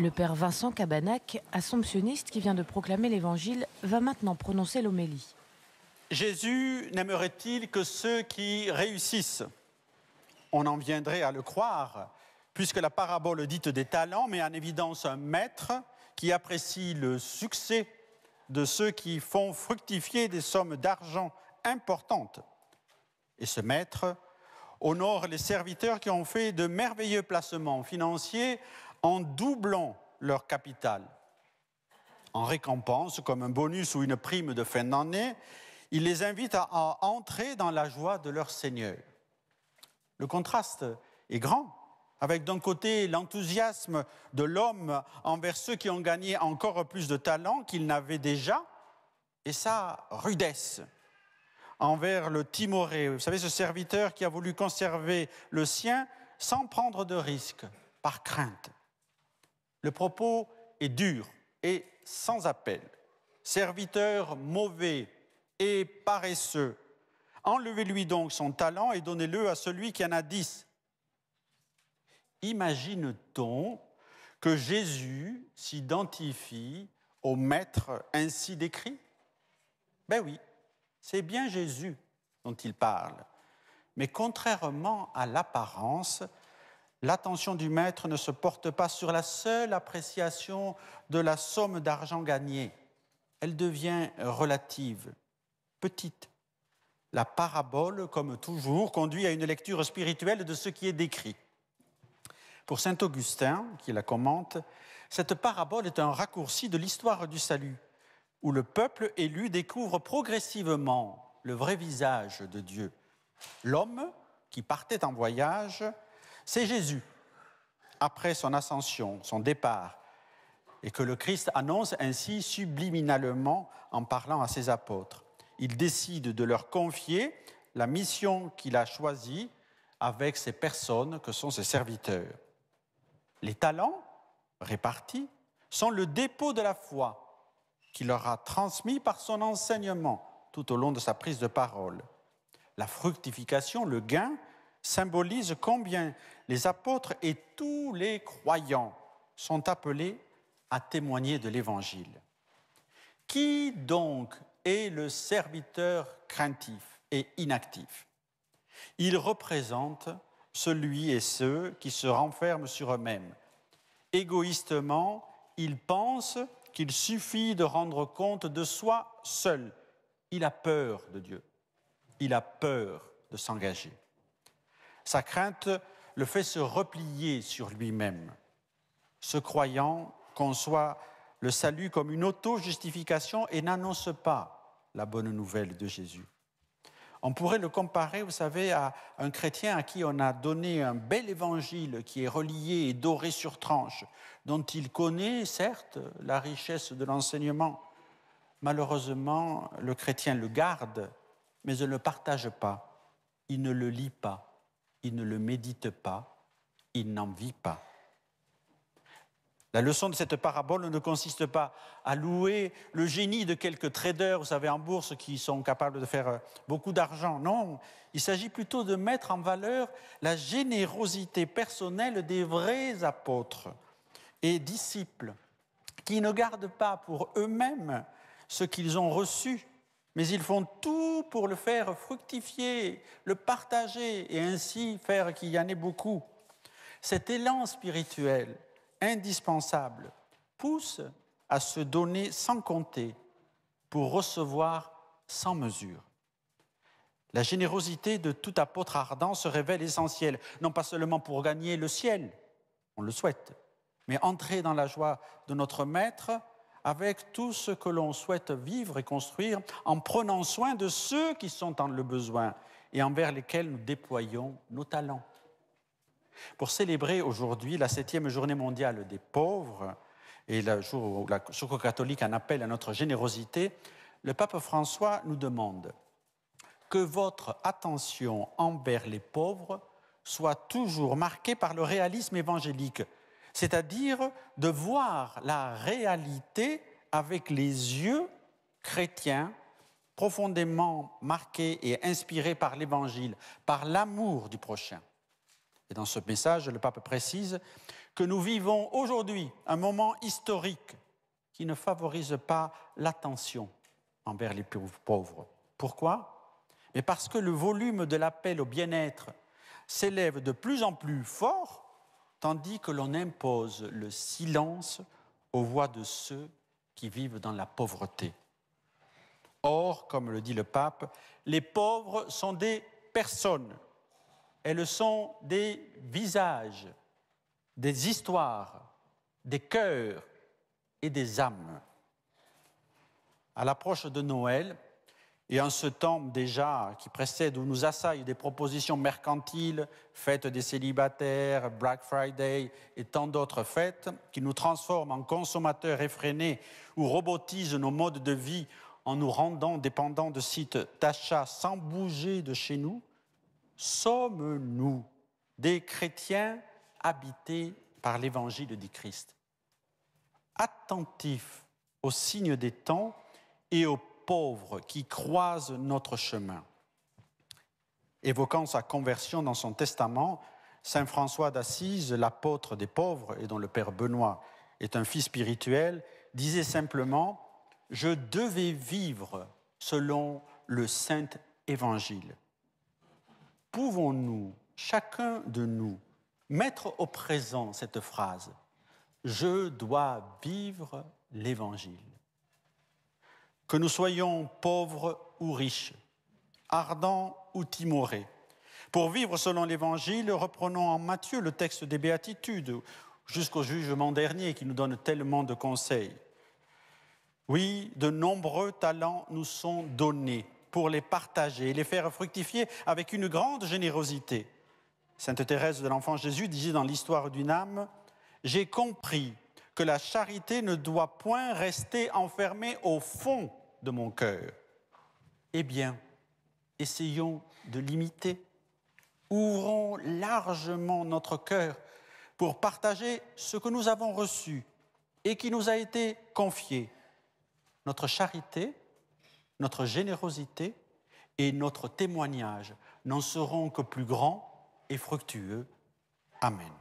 Le père Vincent Cabanac, assomptionniste qui vient de proclamer l'évangile, va maintenant prononcer l'homélie. Jésus n'aimerait-il que ceux qui réussissent On en viendrait à le croire, puisque la parabole dite des talents met en évidence un maître qui apprécie le succès de ceux qui font fructifier des sommes d'argent importantes. Et ce maître honore les serviteurs qui ont fait de merveilleux placements financiers en doublant leur capital. En récompense, comme un bonus ou une prime de fin d'année, il les invite à, entrer dans la joie de leur Seigneur. Le contraste est grand avec d'un côté l'enthousiasme de l'homme envers ceux qui ont gagné encore plus de talent qu'ils n'avaient déjà, et sa rudesse envers le timoré, vous savez, ce serviteur qui a voulu conserver le sien sans prendre de risque, par crainte. Le propos est dur et sans appel. Serviteur mauvais et paresseux, enlevez-lui donc son talent et donnez-le à celui qui en a dix. Imagine-t-on que Jésus s'identifie au maître ainsi décrit Ben oui, c'est bien Jésus dont il parle. Mais contrairement à l'apparence, L'attention du maître ne se porte pas sur la seule appréciation de la somme d'argent gagnée. Elle devient relative, petite. La parabole, comme toujours, conduit à une lecture spirituelle de ce qui est décrit. Pour Saint Augustin, qui la commente, cette parabole est un raccourci de l'histoire du salut, où le peuple élu découvre progressivement le vrai visage de Dieu. L'homme, qui partait en voyage, c'est Jésus, après son ascension, son départ, et que le Christ annonce ainsi subliminalement en parlant à ses apôtres. Il décide de leur confier la mission qu'il a choisie avec ces personnes que sont ses serviteurs. Les talents répartis sont le dépôt de la foi qu'il leur a transmis par son enseignement tout au long de sa prise de parole. La fructification, le gain, symbolise combien les apôtres et tous les croyants sont appelés à témoigner de l'Évangile. Qui donc est le serviteur craintif et inactif Il représente celui et ceux qui se renferment sur eux-mêmes. Égoïstement, il pense qu'il suffit de rendre compte de soi seul. Il a peur de Dieu. Il a peur de s'engager. Sa crainte le fait se replier sur lui-même. se croyant conçoit le salut comme une auto-justification et n'annonce pas la bonne nouvelle de Jésus. On pourrait le comparer, vous savez, à un chrétien à qui on a donné un bel évangile qui est relié et doré sur tranche, dont il connaît, certes, la richesse de l'enseignement. Malheureusement, le chrétien le garde, mais ne le partage pas, il ne le lit pas, il ne le médite pas, il n'en vit pas. La leçon de cette parabole ne consiste pas à louer le génie de quelques traders, vous savez, en bourse, qui sont capables de faire euh, beaucoup d'argent. Non, il s'agit plutôt de mettre en valeur la générosité personnelle des vrais apôtres et disciples, qui ne gardent pas pour eux-mêmes ce qu'ils ont reçu, mais ils font tout pour le faire fructifier, le partager et ainsi faire qu'il y en ait beaucoup. Cet élan spirituel indispensable pousse à se donner sans compter pour recevoir sans mesure. La générosité de tout apôtre ardent se révèle essentielle, non pas seulement pour gagner le ciel, on le souhaite, mais entrer dans la joie de notre Maître avec tout ce que l'on souhaite vivre et construire en prenant soin de ceux qui sont en le besoin et envers lesquels nous déployons nos talents. Pour célébrer aujourd'hui la septième journée mondiale des pauvres et le jour où la soco catholique en appelle à notre générosité, le pape François nous demande que votre attention envers les pauvres soit toujours marquée par le réalisme évangélique, c'est-à-dire de voir la réalité avec les yeux chrétiens profondément marqués et inspirés par l'Évangile, par l'amour du prochain. Et dans ce message, le pape précise que nous vivons aujourd'hui un moment historique qui ne favorise pas l'attention envers les plus pauvres. Pourquoi Mais parce que le volume de l'appel au bien-être s'élève de plus en plus fort tandis que l'on impose le silence aux voix de ceux qui vivent dans la pauvreté. Or, comme le dit le pape, les pauvres sont des personnes, elles sont des visages, des histoires, des cœurs et des âmes. À l'approche de Noël, et en ce temps déjà qui précède, où nous assaillent des propositions mercantiles, fêtes des célibataires, Black Friday et tant d'autres fêtes, qui nous transforment en consommateurs effrénés ou robotisent nos modes de vie en nous rendant dépendants de sites d'achat sans bouger de chez nous, sommes-nous des chrétiens habités par l'évangile du Christ Attentifs aux signes des temps et aux pauvres qui croisent notre chemin. Évoquant sa conversion dans son testament, Saint François d'Assise, l'apôtre des pauvres et dont le père Benoît est un fils spirituel, disait simplement Je devais vivre selon le Saint Évangile. Pouvons-nous, chacun de nous, mettre au présent cette phrase Je dois vivre l'Évangile que nous soyons pauvres ou riches, ardents ou timorés. Pour vivre selon l'Évangile, reprenons en Matthieu le texte des Béatitudes jusqu'au jugement dernier qui nous donne tellement de conseils. Oui, de nombreux talents nous sont donnés pour les partager et les faire fructifier avec une grande générosité. Sainte Thérèse de l'Enfant Jésus disait dans l'histoire d'une âme, J'ai compris que la charité ne doit point rester enfermée au fond de mon cœur. Eh bien, essayons de l'imiter. Ouvrons largement notre cœur pour partager ce que nous avons reçu et qui nous a été confié. Notre charité, notre générosité et notre témoignage n'en seront que plus grands et fructueux. Amen.